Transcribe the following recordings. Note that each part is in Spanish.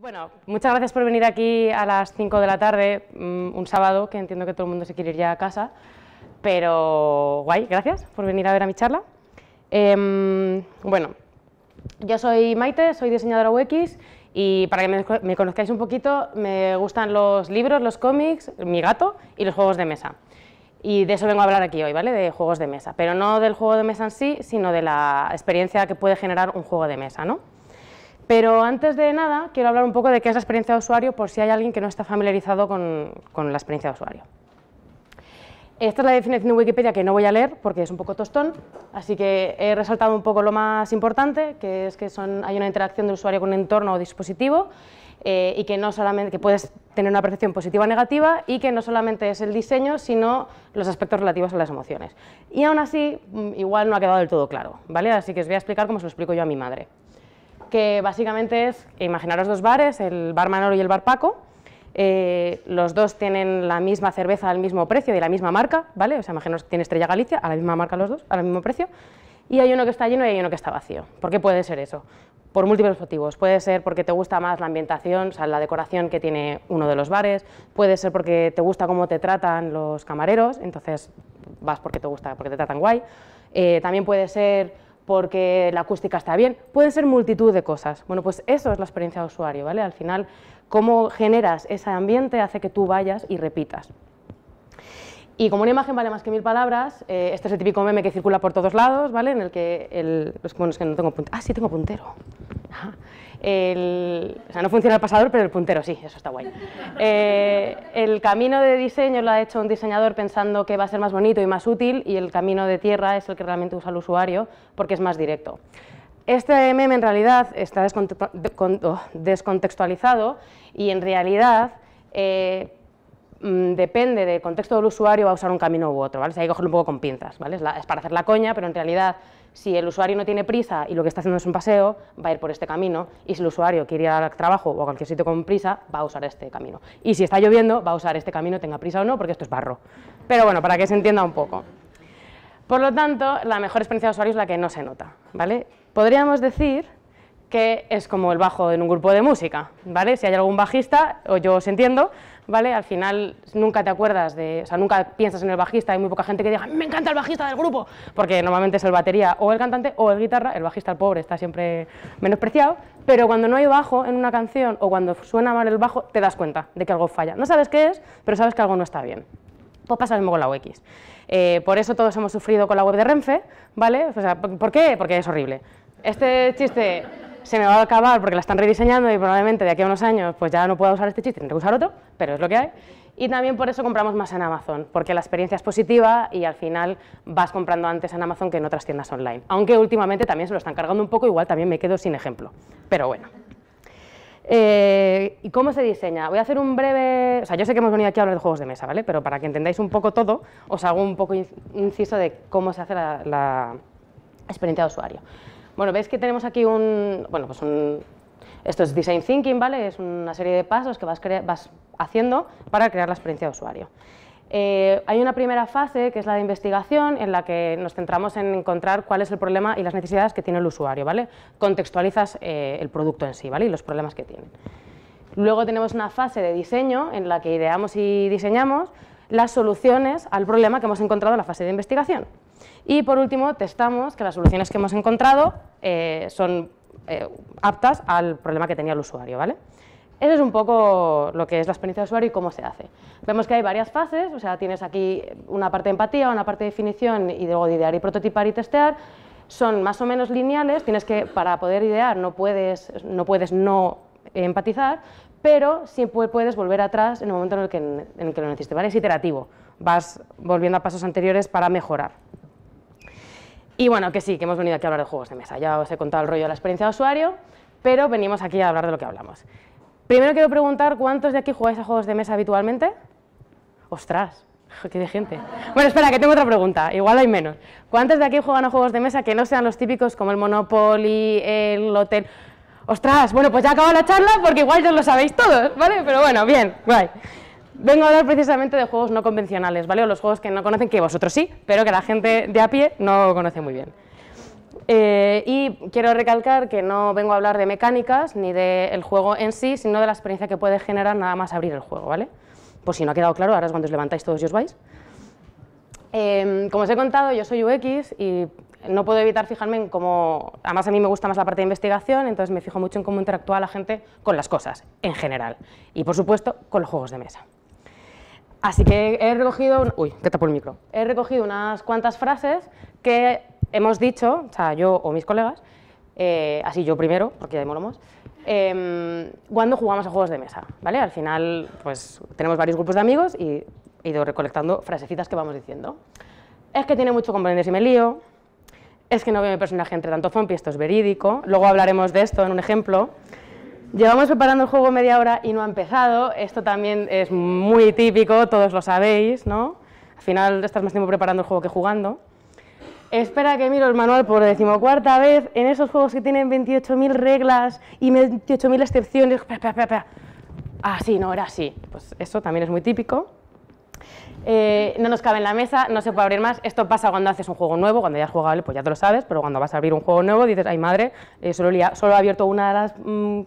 Bueno, muchas gracias por venir aquí a las 5 de la tarde, mm, un sábado, que entiendo que todo el mundo se quiere ir ya a casa, pero guay, gracias por venir a ver a mi charla. Em, bueno, yo soy Maite, soy diseñadora UX y para que me, me conozcáis un poquito, me gustan los libros, los cómics, mi gato y los juegos de mesa. Y de eso vengo a hablar aquí hoy, ¿vale? De juegos de mesa, pero no del juego de mesa en sí, sino de la experiencia que puede generar un juego de mesa, ¿no? Pero antes de nada, quiero hablar un poco de qué es la experiencia de usuario, por si hay alguien que no está familiarizado con, la experiencia de usuario. Esta es la definición de Wikipedia que no voy a leer porque es un poco tostón, así que he resaltado un poco lo más importante, que es que hay una interacción del usuario con un entorno o dispositivo eh, y que no solamente puedes tener una percepción positiva o negativa y que no solamente es el diseño, sino los aspectos relativos a las emociones. Y aún así, mm, igual no ha quedado del todo claro, ¿vale? Así que os voy a explicar cómo se lo explico yo a mi madre que básicamente es, imaginaros dos bares, el bar Manolo y el bar Paco, eh, los dos tienen la misma cerveza al mismo precio, y la misma marca, ¿vale? O sea, que tiene Estrella Galicia, a la misma marca los dos, al mismo precio, y hay uno que está lleno y hay uno que está vacío. ¿Por qué puede ser eso? Por múltiples motivos. Puede ser porque te gusta más la ambientación, o sea, la decoración que tiene uno de los bares, puede ser porque te gusta cómo te tratan los camareros, entonces vas porque te gusta, porque te tratan guay. Eh, también puede ser porque la acústica está bien, pueden ser multitud de cosas. Bueno, pues eso es la experiencia de usuario, ¿vale? Al final, cómo generas ese ambiente hace que tú vayas y repitas. Y como una imagen vale más que mil palabras, eh, este es el típico meme que circula por todos lados, ¿vale? En el que el... es que no tengo puntero. Ah, sí, tengo puntero. o sea, no funciona el pasador, pero el puntero sí, eso está guay. Eh, el camino de diseño lo ha hecho un diseñador pensando que va a ser más bonito y más útil, y el camino de tierra es el que realmente usa el usuario porque es más directo. Este meme en realidad está descontextualizado y en realidad... Eh, Mm, depende del contexto del usuario, va a usar un camino u otro, ¿vale? hay que cogerlo un poco con pinzas, ¿vale? Es, para hacer la coña, pero en realidad, si el usuario no tiene prisa y lo que está haciendo es un paseo, va a ir por este camino, y si el usuario quiere ir al trabajo o a cualquier sitio con prisa, va a usar este camino. Y si está lloviendo, va a usar este camino, tenga prisa o no, porque esto es barro. Pero bueno, para que se entienda un poco. Por lo tanto, la mejor experiencia de usuario es la que no se nota, ¿vale? Podríamos decir que es como el bajo en un grupo de música, ¿vale? Si hay algún bajista, o yo os entiendo, ¿vale? Al final nunca te acuerdas de, o sea, nunca piensas en el bajista, hay muy poca gente que diga, me encanta el bajista del grupo, porque normalmente es el batería o el cantante o el guitarra, el bajista, el pobre, está siempre menospreciado, pero cuando no hay bajo en una canción o cuando suena mal el bajo, te das cuenta de que algo falla. No sabes qué es, pero sabes que algo no está bien. Pues pasa lo mismo con la UX. Eh, por eso todos hemos sufrido con la web de Renfe, ¿vale? ¿por qué? Porque es horrible. Este chiste se me va a acabar porque la están rediseñando y probablemente de aquí a unos años pues ya no pueda usar este chip, tendré que usar otro, pero es lo que hay. Y también por eso compramos más en Amazon, porque la experiencia es positiva y al final vas comprando antes en Amazon que en otras tiendas online. Aunque últimamente también se lo están cargando un poco, igual también me quedo sin ejemplo. Pero bueno. Eh, ¿Y cómo se diseña? Voy a hacer un breve... O sea, yo sé que hemos venido aquí a hablar de juegos de mesa, ¿vale? Pero para que entendáis un poco todo, os hago un poco inciso de cómo se hace la, la experiencia de usuario. Bueno, veis que tenemos aquí un, bueno, pues esto es Design Thinking, ¿vale? Es una serie de pasos que vas, haciendo para crear la experiencia de usuario. Eh, hay una primera fase, que es la de investigación, en la que nos centramos en encontrar cuál es el problema y las necesidades que tiene el usuario, ¿vale? Contextualizas eh, el producto en sí, ¿vale? Y los problemas que tiene. Luego tenemos una fase de diseño, en la que ideamos y diseñamos las soluciones al problema que hemos encontrado en la fase de investigación. Y por último, testamos que las soluciones que hemos encontrado eh, son eh, aptas al problema que tenía el usuario. ¿vale? Eso es un poco lo que es la experiencia de usuario y cómo se hace. Vemos que hay varias fases, o sea, tienes aquí una parte de empatía, una parte de definición y luego de idear y prototipar y testear. Son más o menos lineales, tienes que, para poder idear, no puedes no, puedes no empatizar, pero siempre puedes volver atrás en el momento en el que, lo necesites, Es iterativo, vas volviendo a pasos anteriores para mejorar. Y bueno, que sí, que hemos venido aquí a hablar de juegos de mesa. Ya os he contado el rollo de la experiencia de usuario, pero venimos aquí a hablar de lo que hablamos. Primero quiero preguntar, ¿cuántos de aquí jugáis a juegos de mesa habitualmente? ¡Ostras! ¡Qué de gente! Bueno, espera, que tengo otra pregunta. Igual hay menos. ¿Cuántos de aquí juegan a juegos de mesa que no sean los típicos como el Monopoly, el Hotel...? ¡Ostras! Bueno, pues ya acabado la charla porque igual ya lo sabéis todos, ¿vale? Pero bueno, bien, guay. Vengo a hablar precisamente de juegos no convencionales, ¿vale? O los juegos que no conocen, que vosotros sí, pero que la gente de a pie no conoce muy bien. Eh, y quiero recalcar que no vengo a hablar de mecánicas ni del juego en sí, sino de la experiencia que puede generar nada más abrir el juego, ¿vale? Pues si no ha quedado claro, ahora es cuando os levantáis todos y os vais. Em, como os he contado, yo soy UX y no puedo evitar fijarme en cómo... Además, a mí me gusta más la parte de investigación, entonces me fijo mucho en cómo interactúa la gente con las cosas, en general. Y, por supuesto, con los juegos de mesa. Así que he recogido, uy, he recogido unas cuantas frases que hemos dicho, o sea, yo o mis colegas, eh, así yo primero, porque ya demoramos, em, cuando jugamos a juegos de mesa, ¿vale? Al final, pues tenemos varios grupos de amigos y he ido recolectando frasecitas que vamos diciendo. Es que tiene mucho comprender si me lío, es que no veo mi personaje entre tanto zombie, esto es verídico, luego hablaremos de esto en un ejemplo, Llevamos preparando el juego media hora y no ha empezado. Esto también es muy típico, todos lo sabéis, ¿no? Al final estás más tiempo preparando el juego que jugando. Espera que miro el manual por decimocuarta vez en esos juegos que tienen 28.000 reglas y 28.000 excepciones. así Ah, sí, no, era así. Pues eso también es muy típico. Eh, no nos cabe en la mesa, no se puede abrir más. Esto pasa cuando haces un juego nuevo, cuando ya has jugado, pues ya te lo sabes, pero cuando vas a abrir un juego nuevo dices, ay madre, eh, solo, solo, he abierto una de las mm,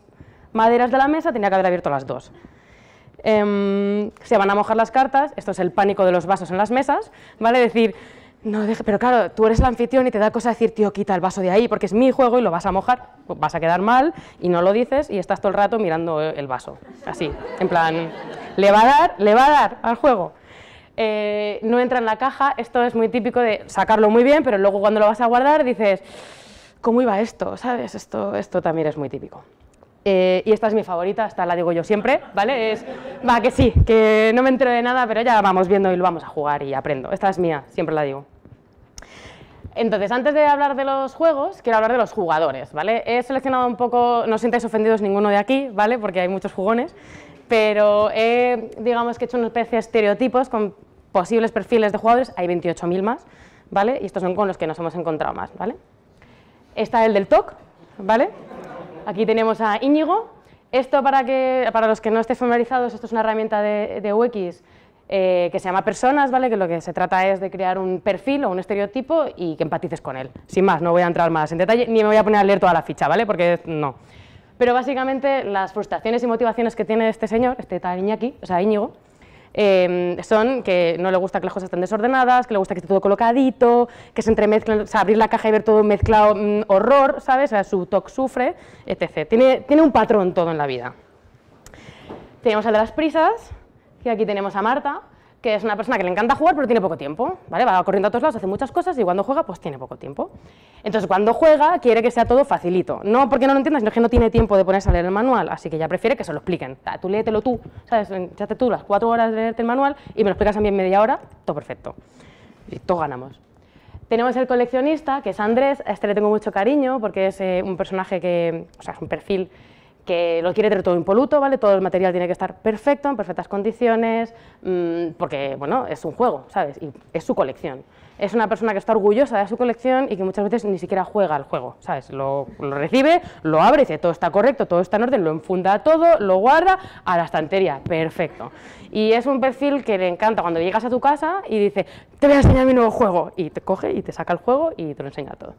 maderas de la mesa, tenía que haber abierto las dos. Em, se van a mojar las cartas, esto es el pánico de los vasos en las mesas, ¿vale? Decir, no, pero claro, tú eres el anfitrión y te da cosa decir, tío, quita el vaso de ahí porque es mi juego y lo vas a mojar, pues vas a quedar mal y no lo dices y estás todo el rato mirando el vaso, así, en plan, le va a dar, le va a dar al juego. Eh, no entra en la caja, esto es muy típico de sacarlo muy bien, pero luego cuando lo vas a guardar dices, ¿cómo iba esto? ¿Sabes? Esto, esto también es muy típico. Eh, y esta es mi favorita, esta la digo yo siempre, ¿vale? Es, va, que sí, que no me entero de nada, pero ya vamos viendo y lo vamos a jugar y aprendo. Esta es mía, siempre la digo. Entonces, antes de hablar de los juegos, quiero hablar de los jugadores, ¿vale? He seleccionado un poco, no sintáis ofendidos ninguno de aquí, ¿vale? Porque hay muchos jugones, pero he, digamos que he hecho una especie de estereotipos con posibles perfiles de jugadores, hay 28.000 más, ¿vale? Y estos son con los que nos hemos encontrado más, ¿vale? Está el del TOC, ¿vale? Aquí tenemos a Íñigo. Esto, para, que, para los que no estén familiarizados, esto es una herramienta de, UX eh, que se llama Personas, ¿vale? que lo que se trata es de crear un perfil o un estereotipo y que empatices con él. Sin más, no voy a entrar más en detalle, ni me voy a poner a leer toda la ficha, ¿vale? porque no. Pero básicamente las frustraciones y motivaciones que tiene este señor, este tal o sea, Íñigo, Em, son que no le gusta que las cosas estén desordenadas, que le gusta que esté todo colocadito, que se entremezclen, o sea, abrir la caja y ver todo mezclado, mm, horror, ¿sabes? O sea, su toque sufre, etc. Tiene, tiene un patrón todo en la vida. Tenemos el de las prisas, que aquí tenemos a Marta, que es una persona que le encanta jugar pero tiene poco tiempo, ¿vale? Va corriendo a todos lados, hace muchas cosas y cuando juega pues tiene poco tiempo. Entonces cuando juega quiere que sea todo facilito, no porque no lo entienda, sino que no tiene tiempo de ponerse a leer el manual, así que ya prefiere que se lo expliquen. Tú léetelo tú, ¿sabes? Echate tú las cuatro horas de leerte el manual y me lo explicas a en media hora, todo perfecto. Y todo ganamos. Tenemos el coleccionista, que es Andrés, a este le tengo mucho cariño porque es eh, un personaje que, o sea, es un perfil que lo quiere tener todo impoluto, ¿vale? Todo el material tiene que estar perfecto, en perfectas condiciones, mm, porque, bueno, es un juego, ¿sabes? Y es su colección. Es una persona que está orgullosa de su colección y que muchas veces ni siquiera juega al juego, ¿sabes? Lo, lo recibe, lo abre, dice, todo está correcto, todo está en orden, lo enfunda todo, lo guarda a la estantería, perfecto. Y es un perfil que le encanta cuando llegas a tu casa y dice, te voy a enseñar mi nuevo juego, y te coge y te saca el juego y te lo enseña todo.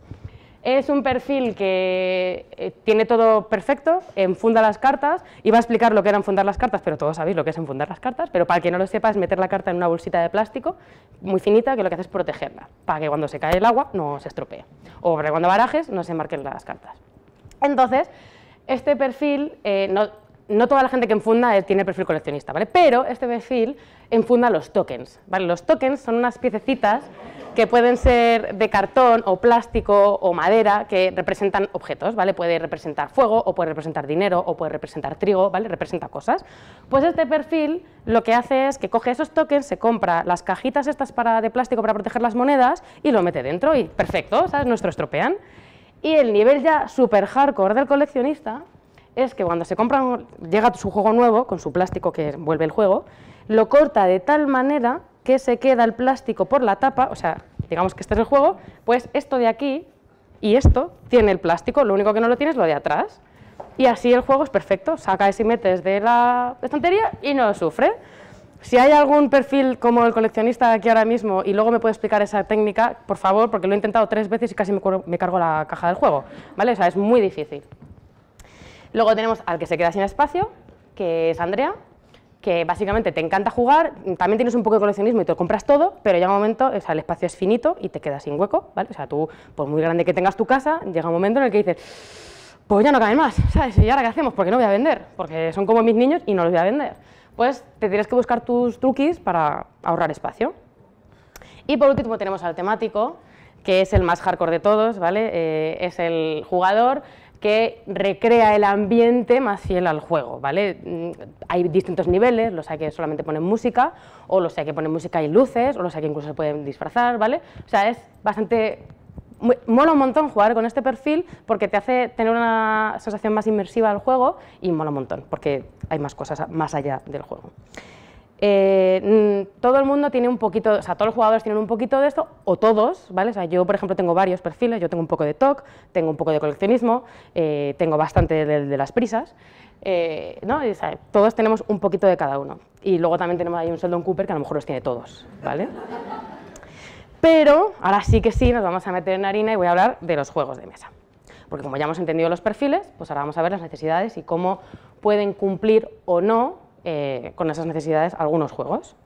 Es un perfil que eh, tiene todo perfecto, enfunda las cartas, y va a explicar lo que era enfundar las cartas, pero todos sabéis lo que es enfundar las cartas, pero para el que no lo sepa es meter la carta en una bolsita de plástico muy finita que lo que hace es protegerla, para que cuando se cae el agua no se estropee, o para que cuando barajes no se marquen las cartas. Entonces, este perfil eh, no, no toda la gente que enfunda eh, tiene perfil coleccionista, ¿vale? Pero este perfil enfunda los tokens, ¿vale? Los tokens son unas piececitas que pueden ser de cartón o plástico o madera que representan objetos, ¿vale? Puede representar fuego o puede representar dinero o puede representar trigo, ¿vale? Representa cosas. Pues este perfil lo que hace es que coge esos tokens, se compra las cajitas estas para, de plástico para proteger las monedas y lo mete dentro y perfecto, ¿sabes? Nuestro estropean. Y el nivel ya super hardcore del coleccionista es que cuando se compra, llega su juego nuevo, con su plástico que envuelve el juego, lo corta de tal manera que se queda el plástico por la tapa, o sea, digamos que este es el juego, pues esto de aquí y esto tiene el plástico, lo único que no lo tiene es lo de atrás. Y así el juego es perfecto, saca y metes de la estantería y no sufre. Si hay algún perfil como el coleccionista aquí ahora mismo y luego me puede explicar esa técnica, por favor, porque lo he intentado tres veces y casi me, me cargo la caja del juego. ¿vale? O sea, es muy difícil. Luego tenemos al que se queda sin espacio, que es Andrea, que básicamente te encanta jugar, también tienes un poco de coleccionismo y te lo compras todo, pero llega un momento, o sea, el espacio es finito y te quedas sin hueco, ¿vale? O sea, tú, por muy grande que tengas tu casa, llega un momento en el que dices, pues ya no cabe más, ¿sabes? ¿Y ahora qué hacemos? Porque no voy a vender, porque son como mis niños y no los voy a vender. Pues te tienes que buscar tus truquis para ahorrar espacio. Y por último tenemos al temático, que es el más hardcore de todos, ¿vale? Eh, es el jugador que recrea el ambiente más fiel al juego, ¿vale? Mm, hay distintos niveles, los hay que solamente ponen música, o los hay que ponen música y luces, o los hay que incluso se pueden disfrazar, ¿vale? O sea, es bastante... mola un montón jugar con este perfil porque te hace tener una sensación más inmersiva al juego y mola un montón porque hay más cosas más allá del juego. Eh, mm, todo el mundo tiene un poquito, o sea, todos los jugadores tienen un poquito de esto, o todos, ¿vale? O sea, yo, por ejemplo, tengo varios perfiles, yo tengo un poco de TOC, tengo un poco de coleccionismo, eh, tengo bastante de, las prisas, eh, ¿no? o sea, todos tenemos un poquito de cada uno. Y luego también tenemos ahí un Sheldon Cooper que a lo mejor los tiene todos, ¿vale? Pero ahora sí que sí, nos vamos a meter en harina y voy a hablar de los juegos de mesa. Porque como ya hemos entendido los perfiles, pues ahora vamos a ver las necesidades y cómo pueden cumplir o no eh, con esas necesidades algunos juegos.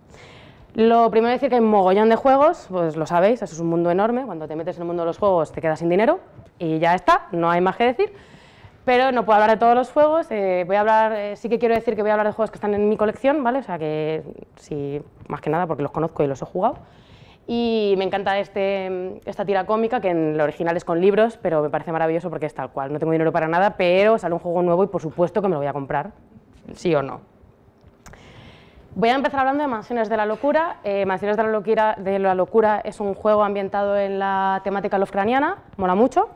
Lo primero es decir que hay mogollón de juegos, pues lo sabéis, es un mundo enorme, cuando te metes en el mundo de los juegos te quedas sin dinero y ya está, no hay más que decir, pero no puedo hablar de todos los juegos, eh, voy a hablar, eh, sí que quiero decir que voy a hablar de juegos que están en mi colección, ¿vale? O sea que sí, más que nada porque los conozco y los he jugado. Y me encanta este, esta tira cómica, que en lo original es con libros, pero me parece maravilloso porque es tal cual. No tengo dinero para nada, pero sale un juego nuevo y por supuesto que me lo voy a comprar, sí o no. Voy a empezar hablando de Mansiones de la Locura. Eh, Mansiones de la Locura, de la Locura es un juego ambientado en la temática lofcraniana, mola mucho.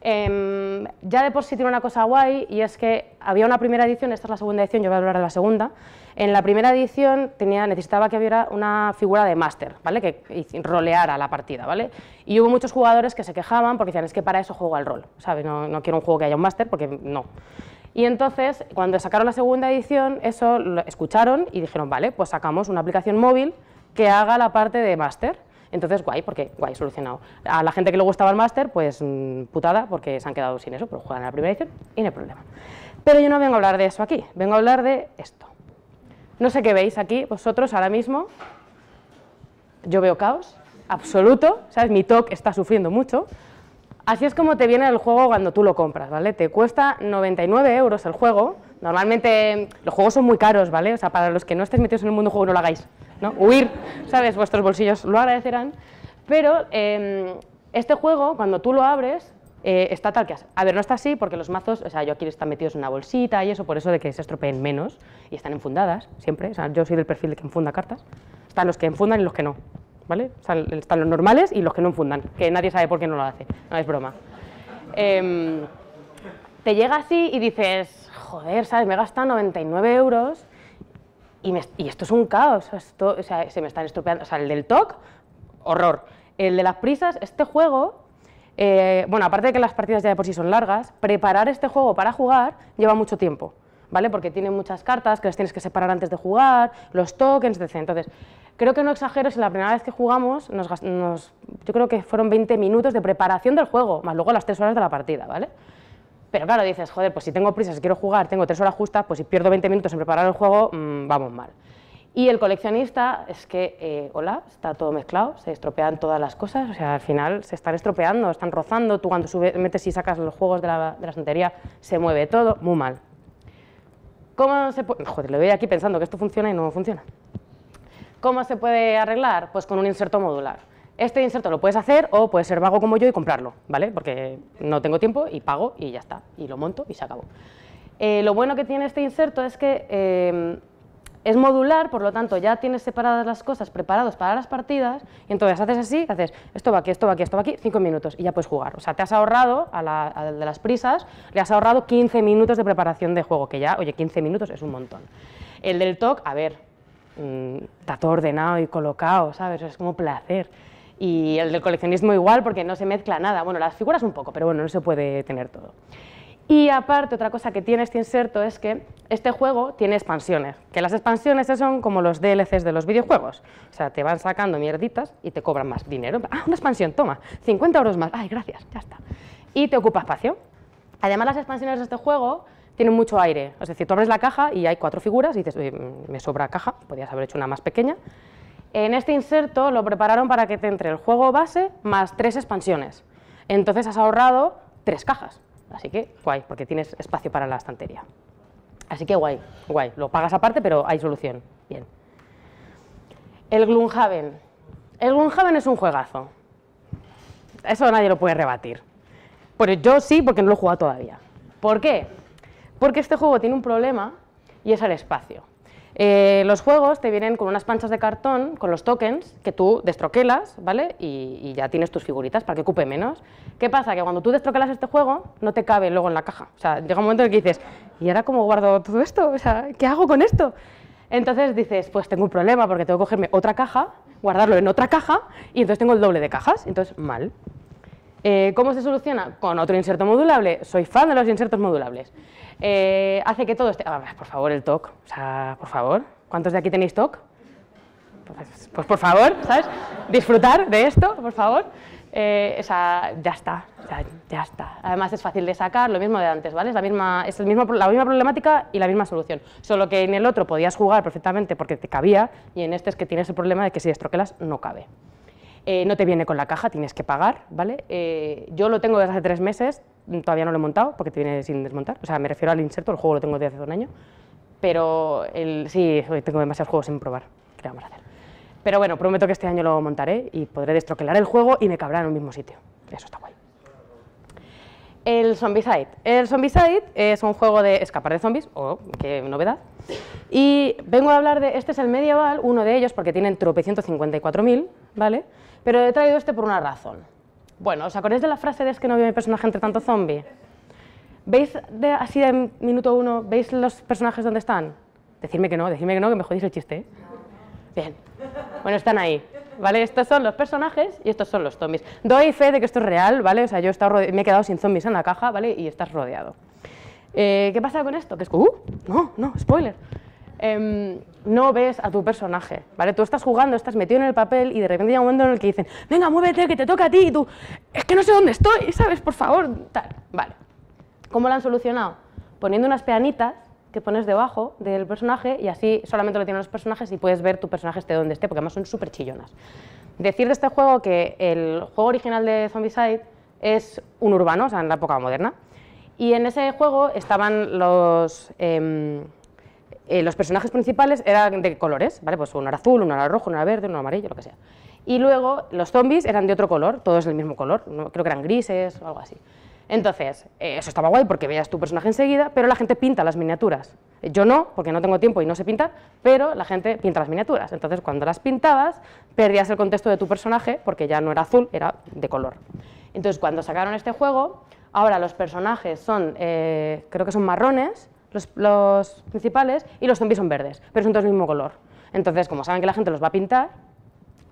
Em, ya de por sí tiene una cosa guay y es que había una primera edición, esta es la segunda edición, yo voy a hablar de la segunda. En la primera edición tenía, necesitaba que hubiera una figura de máster, ¿vale? que roleara la partida. ¿vale? Y hubo muchos jugadores que se quejaban porque decían, es que para eso juego al rol, ¿sabes? No, no quiero un juego que haya un máster porque no. Y entonces, cuando sacaron la segunda edición, eso lo escucharon y dijeron, vale, pues sacamos una aplicación móvil que haga la parte de máster. Entonces, guay, porque guay, solucionado. A la gente que le gustaba el máster, pues mm, putada, porque se han quedado sin eso, pero juegan a la primera edición y no hay problema. Pero yo no vengo a hablar de eso aquí, vengo a hablar de esto. No sé qué veis aquí vosotros ahora mismo. Yo veo caos absoluto, ¿sabes? Mi TOC está sufriendo mucho, Así es como te viene el juego cuando tú lo compras, ¿vale? Te cuesta 99 euros el juego. Normalmente los juegos son muy caros, ¿vale? O sea, para los que no estéis metidos en el mundo juego no lo hagáis, ¿no? Huir, ¿sabes? Vuestros bolsillos lo agradecerán. Pero em, este juego, cuando tú lo abres, eh, está tal que A ver, no está así porque los mazos, o sea, yo aquí están metidos en una bolsita y eso, por eso de que se estropeen menos y están enfundadas siempre. O sea, yo soy del perfil de que enfunda cartas. Están los que enfundan y los que no. Están los normales y los que no fundan que nadie sabe por qué no lo hace, no es broma. Em, te llega así y dices, joder, ¿sabes? Me gasta 99 euros y, esto es un caos, esto, o sea, se me están estropeando, o sea, el del TOC, horror. El de las prisas, este juego, eh, bueno, aparte de que las partidas ya de por sí son largas, preparar este juego para jugar lleva mucho tiempo. ¿vale? Porque tiene muchas cartas que las tienes que separar antes de jugar, los tokens, etc. Entonces, creo que no exagero, si la primera vez que jugamos, nos, yo creo que fueron 20 minutos de preparación del juego, más luego las 3 horas de la partida, ¿vale? Pero claro, dices, joder, pues si tengo prisa, si quiero jugar, tengo 3 horas justas, pues si pierdo 20 minutos en preparar el juego, mm, vamos mal. Y el coleccionista es que, eh, hola, está todo mezclado, se estropean todas las cosas, o sea, al final se están estropeando, están rozando, tú cuando subes, metes y sacas los juegos de la, de la santería, se mueve todo, muy mal. ¿Cómo se puede...? Joder, le veo aquí pensando que esto funciona y no funciona. ¿Cómo se puede arreglar? Pues con un inserto modular. Este inserto lo puedes hacer o puedes ser vago como yo y comprarlo, ¿vale? Porque no tengo tiempo y pago y ya está. Y lo monto y se acabó. Eh, lo bueno que tiene este inserto es que eh, es modular, por lo tanto ya tienes separadas las cosas, preparados para las partidas, y entonces haces así, haces esto va aquí, esto va aquí, esto va aquí, cinco minutos, y ya puedes jugar. O sea, te has ahorrado, a de las prisas, le has ahorrado 15 minutos de preparación de juego, que ya, oye, 15 minutos es un montón. El del TOC, a ver, mm, está todo ordenado y colocado, ¿sabes? Es como placer. Y el del coleccionismo igual, porque no se mezcla nada. Bueno, las figuras un poco, pero bueno, no se puede tener todo. Y aparte, otra cosa que tiene este inserto es que este juego tiene expansiones, que las expansiones son como los DLCs de los videojuegos. O sea, te van sacando mierditas y te cobran más dinero. Ah, una expansión, toma, 50 euros más. Ay, gracias, ya está. Y te ocupa espacio. Además, las expansiones de este juego tienen mucho aire. Es decir, tú abres la caja y hay cuatro figuras y dices, me sobra caja, podrías haber hecho una más pequeña. En este inserto lo prepararon para que te entre el juego base más tres expansiones. Entonces has ahorrado tres cajas Así que guay, porque tienes espacio para la estantería. Así que guay, guay. Lo pagas aparte, pero hay solución. Bien. El Gloomhaven. El Gloomhaven es un juegazo. Eso nadie lo puede rebatir. Pero yo sí, porque no lo he jugado todavía. ¿Por qué? Porque este juego tiene un problema y es el espacio. Eh, los juegos te vienen con unas panchas de cartón, con los tokens, que tú destroquelas, ¿vale? Y, ya tienes tus figuritas para que ocupe menos. ¿Qué pasa? Que cuando tú destroquelas este juego, no te cabe luego en la caja. O sea, llega un momento en que dices, ¿y ahora cómo guardo todo esto? O sea, ¿qué hago con esto? Entonces dices, pues tengo un problema porque tengo que cogerme otra caja, guardarlo en otra caja y entonces tengo el doble de cajas, entonces mal. Eh, ¿Cómo se soluciona? Con otro inserto modulable. Soy fan de los insertos modulables. Eh, hace que todo esté... Ah, por favor, el TOC. O sea, por favor. ¿Cuántos de aquí tenéis TOC? Pues, pues por favor, ¿sabes? Disfrutar de esto, por favor. Eh, ya está, ya, está. Además es fácil de sacar, lo mismo de antes, ¿vale? Es, la misma, es el mismo, la misma problemática y la misma solución. Solo que en el otro podías jugar perfectamente porque te cabía y en este es que tienes el problema de que si destroquelas no cabe. Eh, no te viene con la caja, tienes que pagar, ¿vale? Eh, yo lo tengo desde hace tres meses, todavía no lo he montado porque te viene sin desmontar, o sea, me refiero al inserto, el juego lo tengo desde hace un año, pero sí, hoy tengo demasiados juegos sin probar, ¿qué vamos a hacer? Pero bueno, prometo que este año lo montaré y podré destroquelar el juego y me cabrá en un mismo sitio, eso está guay. El Zombicide. El Zombicide es un juego de escapar de zombies, oh, qué novedad. Y vengo a hablar de, este es el medieval, uno de ellos, porque tienen trope 154.000, ¿vale? Pero he traído este por una razón. Bueno, ¿os acordáis de la frase de es que no veo a mi personaje entre tanto zombie? ¿Veis de, así en minuto uno, veis los personajes dónde están? Decidme que no, decidme que no, que me jodéis el chiste. ¿eh? Bien. Bueno, están ahí. ¿Vale? Estos son los personajes y estos son los zombies. Doy fe de que esto es real, ¿vale? O sea, yo me he quedado sin zombies en la caja, ¿vale? Y estás rodeado. Eh, ¿Qué pasa con esto? Que es... ¡Uh! No, no, spoiler. Em, no ves a tu personaje, ¿vale? Tú estás jugando, estás metido en el papel y de repente llega un momento en el que dicen, venga, muévete, que te toca a ti, y tú, es que no sé dónde estoy, ¿sabes? Por favor, tal. Vale. ¿Cómo lo han solucionado? Poniendo unas peanitas que pones debajo del personaje y así solamente lo tienen los personajes y puedes ver tu personaje esté donde esté, porque además son súper chillonas. Decir de este juego que el juego original de zombieside es un urbano, o sea, en la época moderna, y en ese juego estaban los... Em, eh, los personajes principales eran de colores, ¿vale? Pues uno era azul, uno era rojo, uno era verde, uno amarillo, lo que sea. Y luego los zombies eran de otro color, todos del mismo color, creo que eran grises o algo así. Entonces, eh, eso estaba guay porque veías tu personaje enseguida, pero la gente pinta las miniaturas. Eh, yo no, porque no tengo tiempo y no sé pintar, pero la gente pinta las miniaturas. Entonces, cuando las pintabas, perdías el contexto de tu personaje porque ya no era azul, era de color. Entonces, cuando sacaron este juego, ahora los personajes son, creo que son marrones, los, principales, y los zombies son verdes, pero son todos del mismo color. Entonces, como saben que la gente los va a pintar,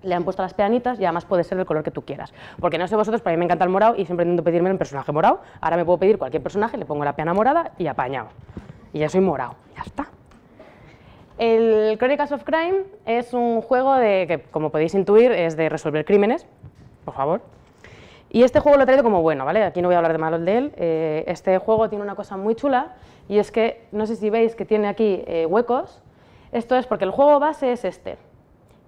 le han puesto las peanitas y además puede ser del color que tú quieras. Porque no sé vosotros, pero a mí me encanta el morado y siempre intento pedirme un personaje morado. Ahora me puedo pedir cualquier personaje, le pongo la peana morada y apañado. Y ya soy morado, ya está. El Chronicles of Crime es un juego de que, como podéis intuir, es de resolver crímenes, por favor, y este juego lo he traído como bueno, ¿vale? Aquí no voy a hablar de malos de él. Eh, este juego tiene una cosa muy chula y es que, no sé si veis que tiene aquí eh, huecos. Esto es porque el juego base es este.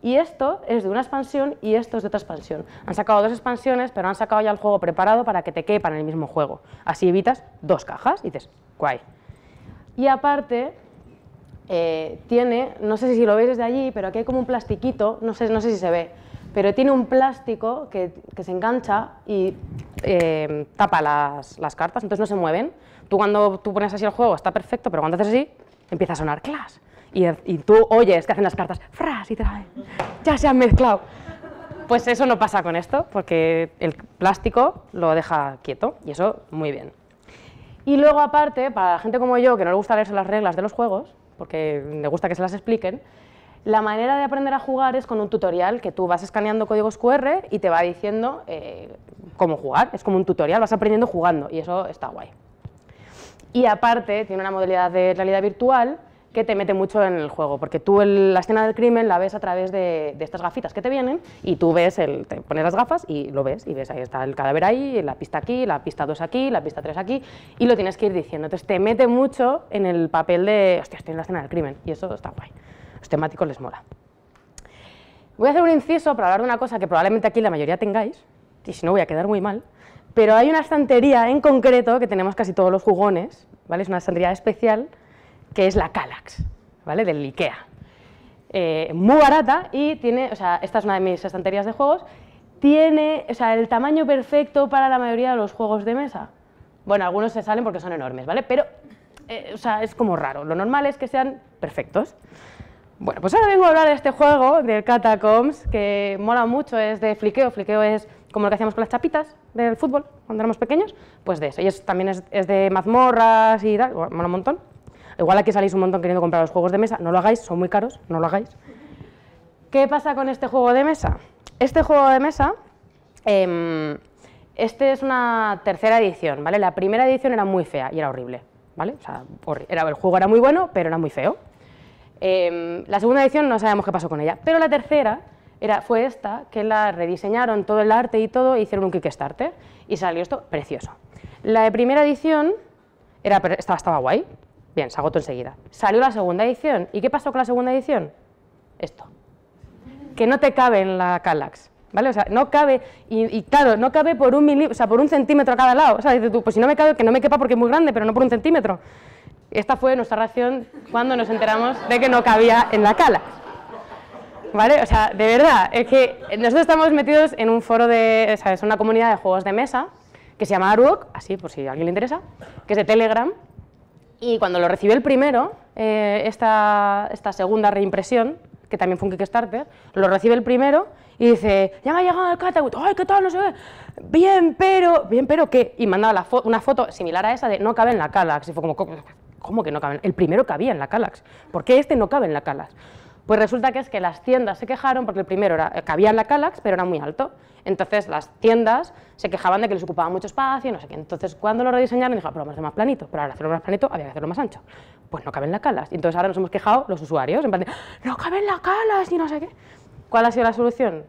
Y esto es de una expansión y esto es de otra expansión. Han sacado dos expansiones, pero han sacado ya el juego preparado para que te quepan en el mismo juego. Así evitas dos cajas y dices, guay. Y aparte, eh, tiene, no sé si lo veis desde allí, pero aquí hay como un plastiquito, no sé, no sé si se ve, pero tiene un plástico que, se engancha y eh, tapa las, cartas, entonces no se mueven. Tú cuando tú pones así el juego está perfecto, pero cuando haces así, empieza a sonar clash. Y, tú oyes que hacen las cartas, fras, y trae, ya se han mezclado. Pues eso no pasa con esto, porque el plástico lo deja quieto, y eso muy bien. Y luego aparte, para gente como yo, que no le gusta leerse las reglas de los juegos, porque me gusta que se las expliquen, la manera de aprender a jugar es con un tutorial que tú vas escaneando códigos QR y te va diciendo eh, cómo jugar. Es como un tutorial, vas aprendiendo jugando y eso está guay. Y aparte tiene una modalidad de realidad virtual que te mete mucho en el juego, porque tú la escena del crimen la ves a través de, estas gafitas que te vienen y tú ves, el, te pones las gafas y lo ves, y ves, ahí está el cadáver ahí, la pista aquí, la pista 2 aquí, la pista 3 aquí, y lo tienes que ir diciendo. Entonces te mete mucho en el papel de, hostia, estoy en la escena del crimen, y eso está guay los temáticos les mola. Voy a hacer un inciso para hablar de una cosa que probablemente aquí la mayoría tengáis, y si no voy a quedar muy mal, pero hay una estantería en concreto que tenemos casi todos los jugones, ¿vale? Es una estantería especial que es la Calax, ¿vale? Del IKEA. Eh, muy barata y tiene, o sea, esta es una de mis estanterías de juegos, tiene, o sea, el tamaño perfecto para la mayoría de los juegos de mesa. Bueno, algunos se salen porque son enormes, ¿vale? Pero, eh, o sea, es como raro. Lo normal es que sean perfectos. Bueno, pues ahora vengo a hablar de este juego, del Catacombs, que mola mucho, es de fliqueo. Fliqueo es como lo que hacíamos con las chapitas del fútbol cuando éramos pequeños, pues de eso. Y también es, de mazmorras y tal, mola un montón. Igual aquí salís un montón queriendo comprar los juegos de mesa, no lo hagáis, son muy caros, no lo hagáis. ¿Qué pasa con este juego de mesa? Este juego de mesa, em, este es una tercera edición, ¿vale? La primera edición era muy fea y era horrible, ¿vale? el juego era muy bueno, pero era muy feo. Em, la segunda edición no sabemos qué pasó con ella, pero la tercera fue esta, que la rediseñaron todo el arte y todo, e hicieron un Kickstarter y salió esto precioso. La primera edición estaba, guay, bien, se agotó enseguida. Salió la segunda edición, ¿y qué pasó con la segunda edición? Esto, que no te cabe en la Calax. ¿Vale? O sea, no cabe, y, claro, no cabe por un, por un centímetro a cada lado. O sea, pues si no me cabe, que no me quepa porque es muy grande, pero no por un centímetro. Esta fue nuestra reacción cuando nos enteramos de que no cabía en la cala. ¿Vale? O sea, de verdad, es que nosotros estamos metidos en un foro de, es Una comunidad de juegos de mesa que se llama Aruok, así por si a alguien le interesa, que es de Telegram. Y cuando lo recibe el primero, eh, esta, esta segunda reimpresión, que también fue un Kickstarter, lo recibe el primero y dice, ya me ha llegado el catálogo, ay, ¿qué tal? No se ve, bien, pero, bien, pero qué, y mandaba una foto similar a esa de no cabe en la cala, que se fue como, ¿Cómo que no caben? El primero cabía en la Calax. ¿Por qué este no cabe en la Calax? Pues resulta que es que las tiendas se quejaron porque el primero eh, cabía en la Calax, pero era muy alto. Entonces las tiendas se quejaban de que les ocupaba mucho espacio y no sé qué. Entonces cuando lo rediseñaron dijeron, pero vamos a hacerlo más planito. Pero ahora hacerlo más planito había que hacerlo más ancho. Pues no cabe en la Calax. Y entonces ahora nos hemos quejado los usuarios, en plan no cabe en la Calax y no sé qué. ¿Cuál ha sido la solución?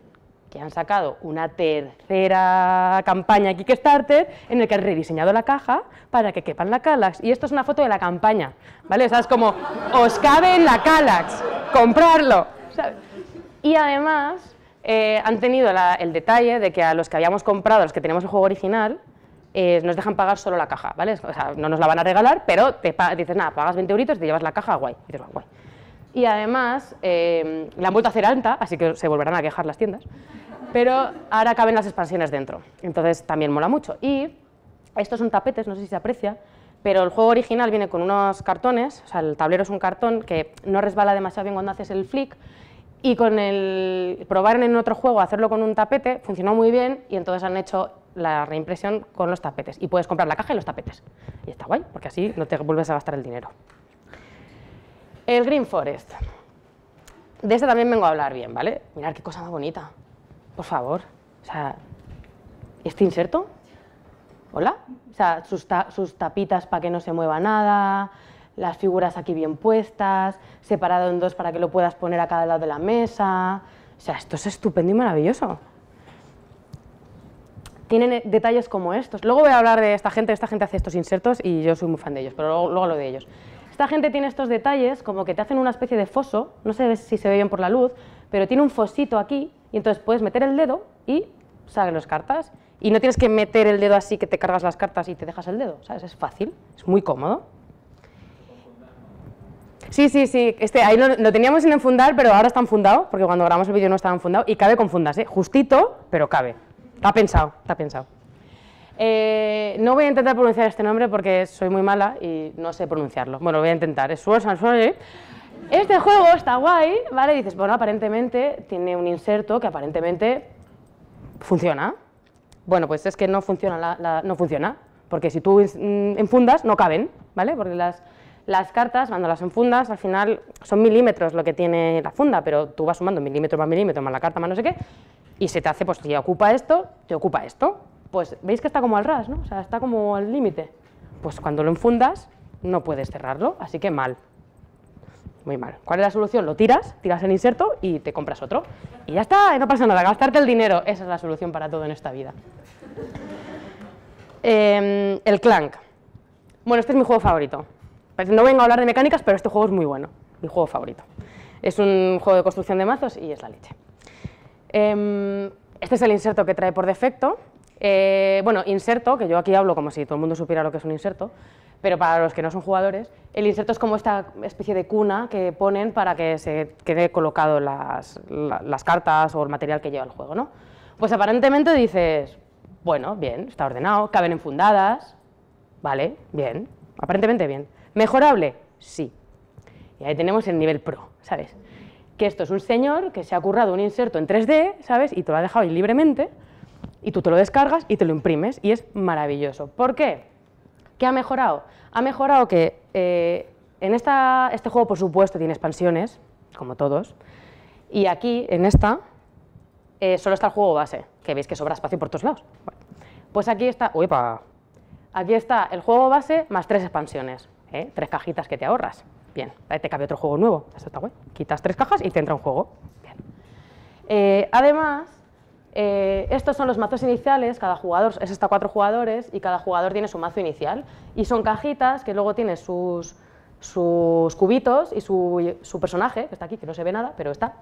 que han sacado una tercera campaña Kickstarter en el que han rediseñado la caja para que quepan la Calax. Y esto es una foto de la campaña, ¿vale? O sea, es como, os cabe en la Calax, comprarlo. Y además eh, han tenido el detalle de que a los que habíamos comprado, a los que tenemos el juego original, eh, nos dejan pagar solo la caja, ¿vale? O sea, no nos la van a regalar, pero te dices, nada, pagas 20 euritos y te llevas la caja, guay. Y dices, guay. Y además, em, la han vuelto a hacer alta, así que se volverán a quejar las tiendas, pero ahora caben las expansiones dentro, entonces también mola mucho. Y estos son tapetes, no sé si se aprecia, pero el juego original viene con unos cartones, o sea, el tablero es un cartón que no resbala demasiado bien cuando haces el flick, y con el probar en otro juego hacerlo con un tapete, funcionó muy bien y entonces han hecho la reimpresión con los tapetes. Y puedes comprar la caja y los tapetes. Y está guay, porque así no te vuelves a gastar el dinero. El Green Forest. De este también vengo a hablar bien, ¿vale? Mirad qué cosa más bonita. Por favor. O sea, este inserto. Hola. O sea, sus, tapitas para que no se mueva nada, las figuras aquí bien puestas, separado en dos para que lo puedas poner a cada lado de la mesa. O sea, esto es estupendo y maravilloso. Tienen eh, detalles como estos. Luego voy a hablar de esta gente, esta gente hace estos insertos y yo soy muy fan de ellos, pero luego, luego lo de ellos. Esta gente tiene estos detalles, como que te hacen una especie de foso, no sé si se ve bien por la luz, pero tiene un fosito aquí y entonces puedes meter el dedo y salen las cartas. Y no tienes que meter el dedo así que te cargas las cartas y te dejas el dedo, ¿sabes? Es fácil, es muy cómodo. Sí, sí, sí, este, ahí lo, teníamos sin enfundar, pero ahora está enfundado, porque cuando grabamos el vídeo no estaba enfundado, y cabe con fundas, ¿eh? Justito, pero cabe. Está pensado, está pensado. Eh, no voy a intentar pronunciar este nombre porque soy muy mala y no sé pronunciarlo. Bueno, voy a intentar. Es Swords and ¿eh? Este juego está guay, ¿vale? dices, bueno, aparentemente tiene un inserto que aparentemente funciona. Bueno, pues es que no funciona, no funciona, porque si tú mm, enfundas no caben, ¿vale? Porque las, cartas, cuando las enfundas, al final son milímetros lo que tiene la funda, pero tú vas sumando milímetro más milímetro más la carta más no sé qué, y se te hace, pues si ocupa esto, te ocupa esto, pues veis que está como al ras, ¿no? O sea, está como al límite. Pues cuando lo enfundas, no puedes cerrarlo, así que mal. Muy mal. ¿Cuál es la solución? Lo tiras, tiras el inserto y te compras otro. Y ya está, no pasa nada, gastarte el dinero. Esa es la solución para todo en esta vida. Em, el Clank. Bueno, este es mi juego favorito. No vengo a hablar de mecánicas, pero este juego es muy bueno. Mi juego favorito. Es un juego de construcción de mazos y es la leche. Em, este es el inserto que trae por defecto. Eh, bueno, inserto, que yo aquí hablo como si todo el mundo supiera lo que es un inserto, pero para los que no son jugadores, el inserto es como esta especie de cuna que ponen para que se quede colocado las, cartas o el material que lleva el juego, ¿no? Pues aparentemente dices, bueno, bien, está ordenado, caben enfundadas, vale, bien, aparentemente bien. ¿Mejorable? Sí. Y ahí tenemos el nivel pro, ¿sabes? Que esto es un señor que se ha currado un inserto en 3D, ¿sabes? Y te lo ha dejado ahí libremente, y tú te lo descargas y te lo imprimes y es maravilloso. ¿Por qué? ¿Qué ha mejorado? Ha mejorado que eh, en esta, este juego, por supuesto, tiene expansiones, como todos, y aquí, en esta, eh, solo está el juego base, que veis que sobra espacio por todos lados. pues aquí está, pa! aquí está el juego base más tres expansiones, ¿eh? tres cajitas que te ahorras. Bien, te cabe otro juego nuevo, eso está guay. Quitas tres cajas y te entra un juego. Bien. además, eh, estos son los mazos iniciales, cada jugador es hasta cuatro jugadores y cada jugador tiene su mazo inicial. Y son cajitas que luego tiene sus, sus cubitos y su, personaje, que está aquí, que no se ve nada, pero está.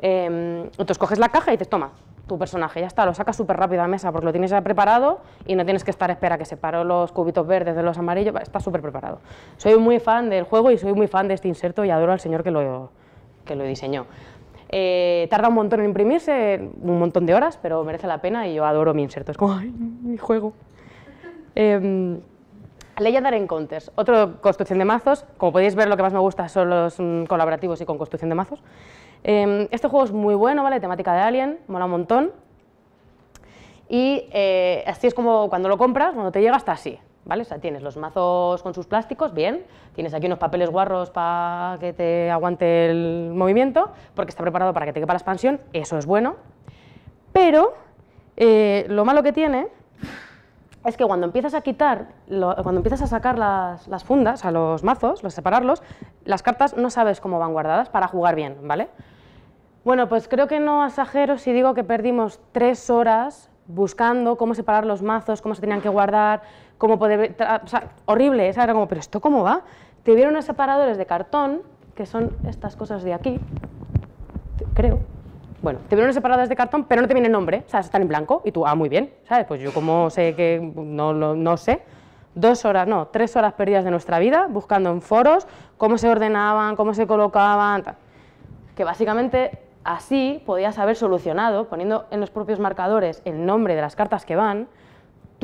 Em, entonces coges la caja y te toma, tu personaje, ya está, lo sacas súper rápido a mesa porque lo tienes ya preparado y no tienes que estar espera que separo los cubitos verdes de los amarillos, está súper preparado. Soy muy fan del juego y soy muy fan de este inserto y adoro al señor que lo, que lo diseñó. Eh, tarda un montón en imprimirse, un montón de horas, pero merece la pena y yo adoro mi inserto. Es como, ¡ay, mi juego! Em, Ley Dar en otro construcción de mazos. Como podéis ver, lo que más me gusta son los mm, colaborativos y con construcción de mazos. Em, este juego es muy bueno, ¿vale? Temática de Alien, mola un montón. Y eh, así es como cuando lo compras, cuando te llega, está así tienes los mazos con sus plásticos, bien, tienes aquí unos papeles guarros para que te aguante el movimiento, porque está preparado para que te quepa la expansión, eso es bueno, pero eh, lo malo que tiene es que cuando empiezas a quitar, cuando empiezas a sacar las, las, fundas, a los mazos, los separarlos, las cartas no sabes cómo van guardadas para jugar bien, ¿vale? Bueno, pues creo que no exagero si digo que perdimos tres horas buscando cómo separar los mazos, cómo se tenían que guardar, como poder, horrible, esa Era como, pero ¿esto cómo va? Te vieron unos separadores de cartón, que son estas cosas de aquí, creo. Bueno, te vieron unos separadores de cartón, pero no te viene el nombre, ¿sabes? Están en blanco y tú, ah, muy bien, ¿sabes? Pues yo como sé que no, lo no sé, dos horas, no, tres horas perdidas de nuestra vida buscando en foros cómo se ordenaban, cómo se colocaban, que básicamente así podías haber solucionado, poniendo en los propios marcadores el nombre de las cartas que van,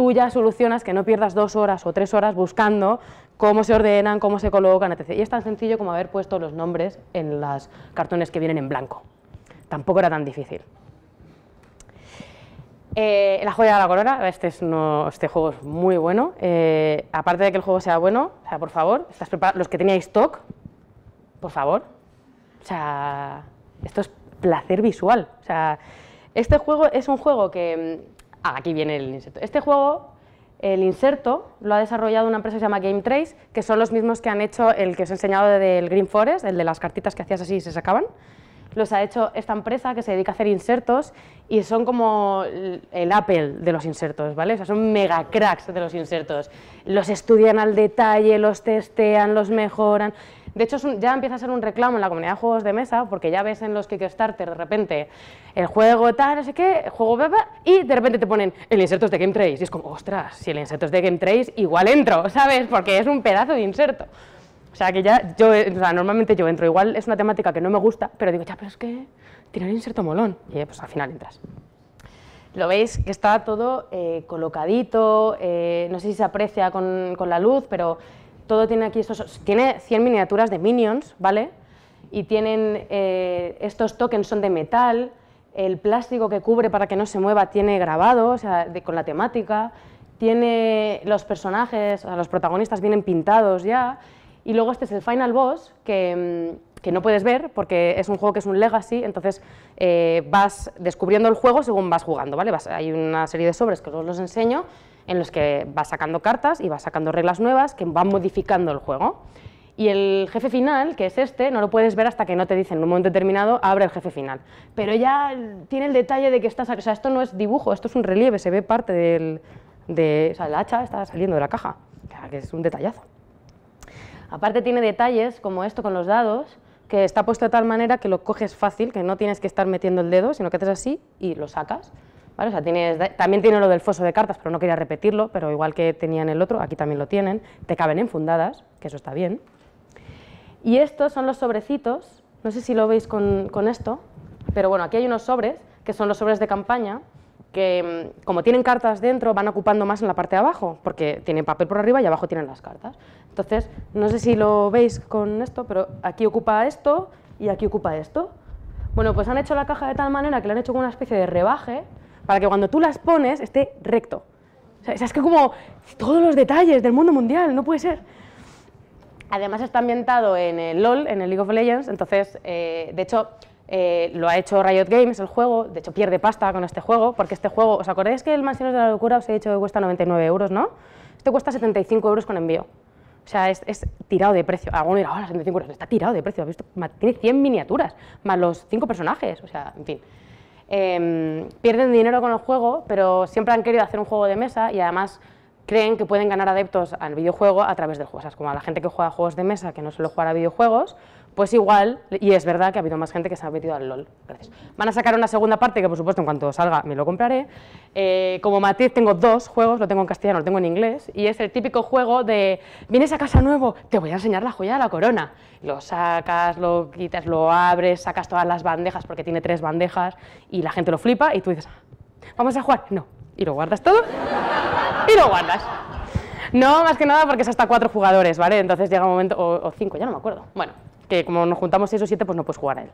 tú ya solucionas que no pierdas dos horas o tres horas buscando cómo se ordenan, cómo se colocan, etc. Y es tan sencillo como haber puesto los nombres en los cartones que vienen en blanco. Tampoco era tan difícil. Eh, la joya de la corona, este, es no, este juego es muy bueno. Eh, aparte de que el juego sea bueno, sea, por favor, ¿estás los que teníais stock, por favor. esto es placer visual. O sea, este juego es un juego que mm, Ah, aquí viene el inserto. Este juego, el inserto, lo ha desarrollado una empresa que se llama Game Trace, que son los mismos que han hecho el que os he enseñado del Green Forest, el de las cartitas que hacías así y se sacaban. Los ha hecho esta empresa que se dedica a hacer insertos y son como el Apple de los insertos, ¿vale? O sea, son mega cracks de los insertos. Los estudian al detalle, los testean, los mejoran de hecho, ya empieza a ser un reclamo en la comunidad de juegos de mesa, porque ya ves en los Kickstarter de repente el juego tal, no sé qué, juego beba, y de repente te ponen el inserto es de Game Trace. Y es como, ostras, si el inserto es de Game Trace, igual entro, ¿sabes? Porque es un pedazo de inserto. O sea, que ya yo, normalmente yo entro. Igual es una temática que no me gusta, pero digo, ya, pero es que tiene un inserto molón. Y eh, pues al final entras. Lo veis que está todo eh, colocadito, eh, no sé si se aprecia con, con la luz, pero todo tiene aquí estos, tiene 100 miniaturas de minions, ¿vale? Y tienen, eh, estos tokens son de metal, el plástico que cubre para que no se mueva tiene grabado, o sea, con la temática, tiene los personajes, o sea, los protagonistas vienen pintados ya, y luego este es el Final Boss, que, mm, no puedes ver porque es un juego que es un legacy, entonces eh, vas descubriendo el juego según vas jugando, ¿vale? hay una serie de sobres que os los enseño, en los que vas sacando cartas y vas sacando reglas nuevas que van modificando el juego. Y el jefe final, que es este, no lo puedes ver hasta que no te dicen en un momento determinado, abre el jefe final. Pero ya tiene el detalle de que estás... O sea, esto no es dibujo, esto es un relieve, se ve parte del... De, o sea, la hacha está saliendo de la caja, que es un detallazo. Aparte tiene detalles como esto con los dados, que está puesto de tal manera que lo coges fácil, que no tienes que estar metiendo el dedo, sino que haces así y lo sacas también tiene lo del foso de cartas, pero no quería repetirlo, pero igual que tenían el otro, aquí también lo tienen, te caben enfundadas, que eso está bien. Y estos son los sobrecitos, no sé si lo veis con, con esto, pero bueno, aquí hay unos sobres, que son los sobres de campaña, que mm, como tienen cartas dentro van ocupando más en la parte de abajo, porque tienen papel por arriba y abajo tienen las cartas. Entonces, no sé si lo veis con esto, pero aquí ocupa esto y aquí ocupa esto. Bueno, pues han hecho la caja de tal manera que la han hecho con una especie de rebaje para que cuando tú las pones esté recto. O sea, es que como todos los detalles del mundo mundial, no puede ser. Además está ambientado en el LOL, en el League of Legends, entonces, eh, de hecho, eh, lo ha hecho Riot Games, el juego, de hecho pierde pasta con este juego, porque este juego, ¿os acordáis que el Mansiones de la Locura os he dicho que cuesta 99 euros, no? Este cuesta 75 euros con envío. O sea, es, tirado de precio. Alguno dirá, 75 euros, está tirado de precio, ha visto? Tiene 100 miniaturas, más los 5 personajes, o sea, en fin. Em, pierden dinero con el juego, pero siempre han querido hacer un juego de mesa y además creen que pueden ganar adeptos al videojuego a través del juego. como a la gente que juega juegos de mesa, que no solo jugar a videojuegos, pues igual, y es verdad que ha habido más gente que se ha metido al LOL. Gracias. Van a sacar una segunda parte que, por supuesto, en cuanto salga me lo compraré. Eh, como matiz tengo dos juegos, lo tengo en castellano, lo tengo en inglés, y es el típico juego de, vienes a casa nuevo, te voy a enseñar la joya de la corona. Lo sacas, lo quitas, lo abres, sacas todas las bandejas, porque tiene tres bandejas, y la gente lo flipa, y tú dices, ah, vamos a jugar. No. Y lo guardas todo, y lo guardas. No, más que nada porque es hasta cuatro jugadores, ¿vale? Entonces llega un momento, o, o cinco, ya no me acuerdo. Bueno, que como nos juntamos 6 o 7, pues no puedes jugar a él.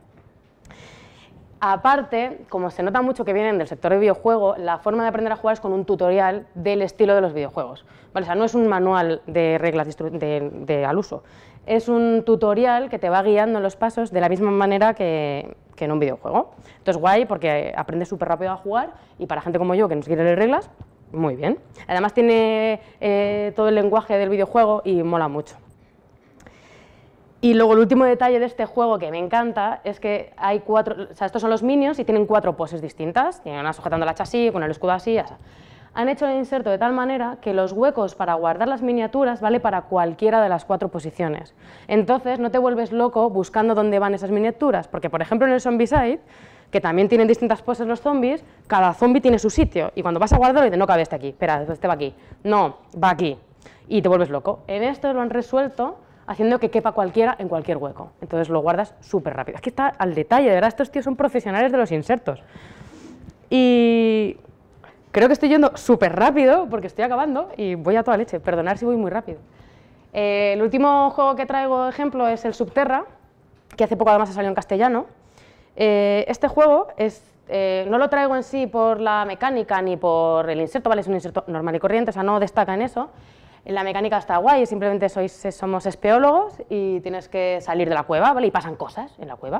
Aparte, como se nota mucho que vienen del sector de videojuego, la forma de aprender a jugar es con un tutorial del estilo de los videojuegos. O sea, no es un manual de reglas de, al uso, es un tutorial que te va guiando los pasos de la misma manera que, en un videojuego. Entonces, guay, porque aprendes súper rápido a jugar y para gente como yo que no quiere leer reglas, muy bien. Además tiene eh, todo el lenguaje del videojuego y mola mucho. Y luego el último detalle de este juego que me encanta es que hay cuatro, o sea, estos son los minions y tienen cuatro poses distintas, tienen una sujetando la así, con el escudo así, Han hecho el inserto de tal manera que los huecos para guardar las miniaturas vale para cualquiera de las cuatro posiciones. Entonces no te vuelves loco buscando dónde van esas miniaturas, porque por ejemplo en el Zombie Side, que también tienen distintas poses los zombies, cada zombie tiene su sitio, y cuando vas a guardarlo dices, no cabe este aquí, espera, este va aquí, no, va aquí, y te vuelves loco. En esto lo han resuelto haciendo que quepa cualquiera en cualquier hueco. Entonces lo guardas súper rápido. Es que está al detalle, de verdad, estos tíos son profesionales de los insertos. Y creo que estoy yendo súper rápido porque estoy acabando y voy a toda leche. Perdonar si voy muy rápido. Eh, el último juego que traigo de ejemplo es el Subterra, que hace poco además ha salido en castellano. Eh, este juego es, eh, no lo traigo en sí por la mecánica ni por el inserto, ¿vale? Es un inserto normal y corriente, o sea, no destaca en eso, en la mecánica está guay, simplemente sois, somos espeólogos y tienes que salir de la cueva, ¿vale? Y pasan cosas en la cueva.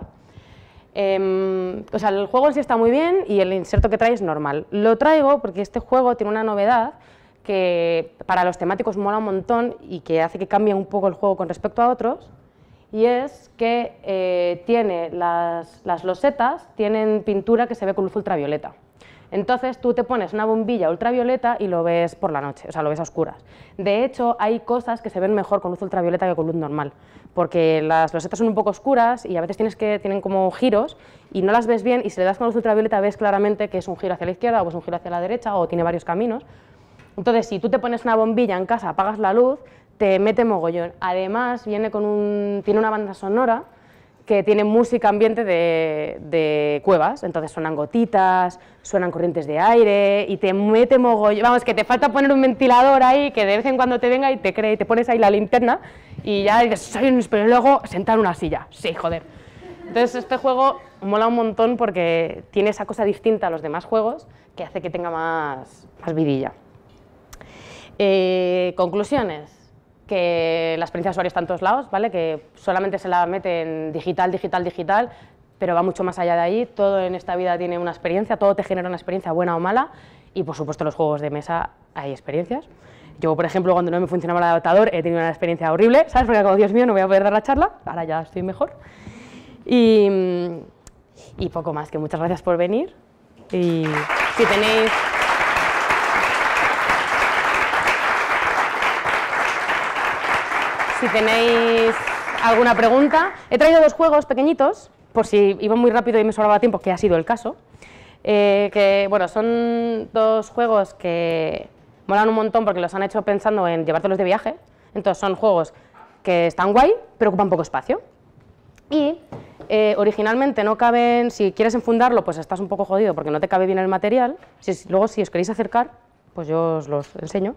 Em, el juego en sí está muy bien y el inserto que trae es normal. Lo traigo porque este juego tiene una novedad que para los temáticos mola un montón y que hace que cambie un poco el juego con respecto a otros, y es que eh, tiene las, las losetas tienen pintura que se ve con luz ultravioleta. Entonces tú te pones una bombilla ultravioleta y lo ves por la noche, o sea, lo ves a oscuras. De hecho, hay cosas que se ven mejor con luz ultravioleta que con luz normal, porque las losetas son un poco oscuras y a veces tienes que, tienen como giros y no las ves bien y si le das con luz ultravioleta ves claramente que es un giro hacia la izquierda o es un giro hacia la derecha o tiene varios caminos. Entonces, si tú te pones una bombilla en casa, apagas la luz, te mete mogollón. Además, viene con tiene una banda sonora que tiene música ambiente de, cuevas, entonces suenan gotitas, suenan corrientes de aire y te mete mogollón, vamos, que te falta poner un ventilador ahí, que de vez en cuando te venga y te cree, te pones ahí la linterna y ya dices, soy un pero luego sentar en una silla, sí, joder. Entonces este juego mola un montón porque tiene esa cosa distinta a los demás juegos que hace que tenga más, más vidilla. Eh, conclusiones que la experiencia de usuario está en todos lados, ¿vale? que solamente se la mete en digital, digital, digital, pero va mucho más allá de ahí. Todo en esta vida tiene una experiencia, todo te genera una experiencia buena o mala y por supuesto en los juegos de mesa hay experiencias. Yo, por ejemplo, cuando no me funcionaba el adaptador he tenido una experiencia horrible, ¿sabes? Porque como Dios mío no voy a poder dar la charla, ahora ya estoy mejor. Y, y poco más, que muchas gracias por venir y si tenéis... si tenéis alguna pregunta. He traído dos juegos pequeñitos, por si iba muy rápido y me sobraba tiempo, que ha sido el caso. Eh, que, bueno, son dos juegos que molan un montón porque los han hecho pensando en llevártelos de viaje. Entonces son juegos que están guay, pero ocupan poco espacio. Y eh, originalmente no caben, si quieres enfundarlo, pues estás un poco jodido porque no te cabe bien el material. Si, luego si os queréis acercar, pues yo os los enseño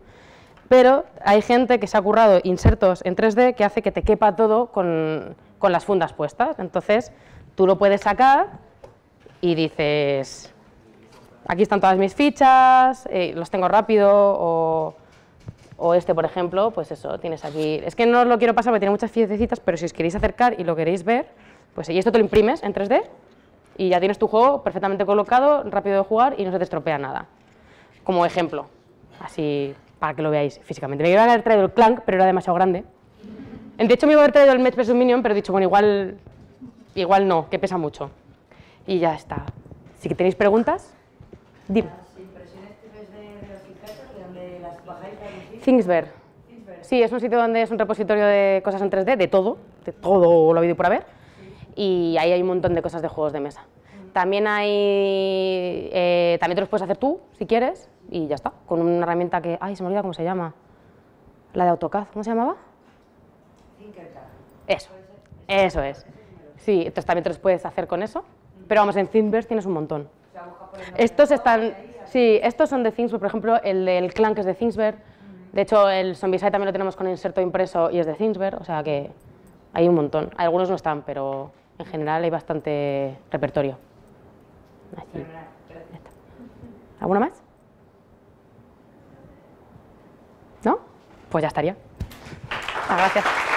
pero hay gente que se ha currado insertos en 3D que hace que te quepa todo con, las fundas puestas. Entonces, tú lo puedes sacar y dices, aquí están todas mis fichas, eh, los tengo rápido, o, este, por ejemplo, pues eso, tienes aquí... Es que no lo quiero pasar porque tiene muchas fichecitas, pero si os queréis acercar y lo queréis ver, pues y esto te lo imprimes en 3D y ya tienes tu juego perfectamente colocado, rápido de jugar y no se te estropea nada. Como ejemplo, así para que lo veáis físicamente. Me iba a haber traído el Clank, pero era demasiado grande. De hecho, me iba a haber traído el Match un Minion, pero he dicho, bueno, igual, igual no, que pesa mucho. Y ya está. Si tenéis preguntas, dime. Thingsver. Sí, es un sitio donde es un repositorio de cosas en 3D, de todo, de todo lo habido por haber. Y ahí hay un montón de cosas de juegos de mesa. También hay, eh, también te los puedes hacer tú, si quieres, y ya está, con una herramienta que, ay, se me olvida cómo se llama, la de AutoCAD, ¿cómo se llamaba? Eso, eso es. Sí, entonces también te los puedes hacer con eso, pero vamos, en Thingiverse tienes un montón. Estos están, sí, estos son de Thingiverse, por ejemplo, el del clan es de Thingiverse, de hecho el Zombieside también lo tenemos con inserto impreso y es de Thingiverse, o sea que hay un montón, algunos no están, pero en general hay bastante repertorio. Así. ¿Alguna más? ¿No? Pues ya estaría. Ah, gracias.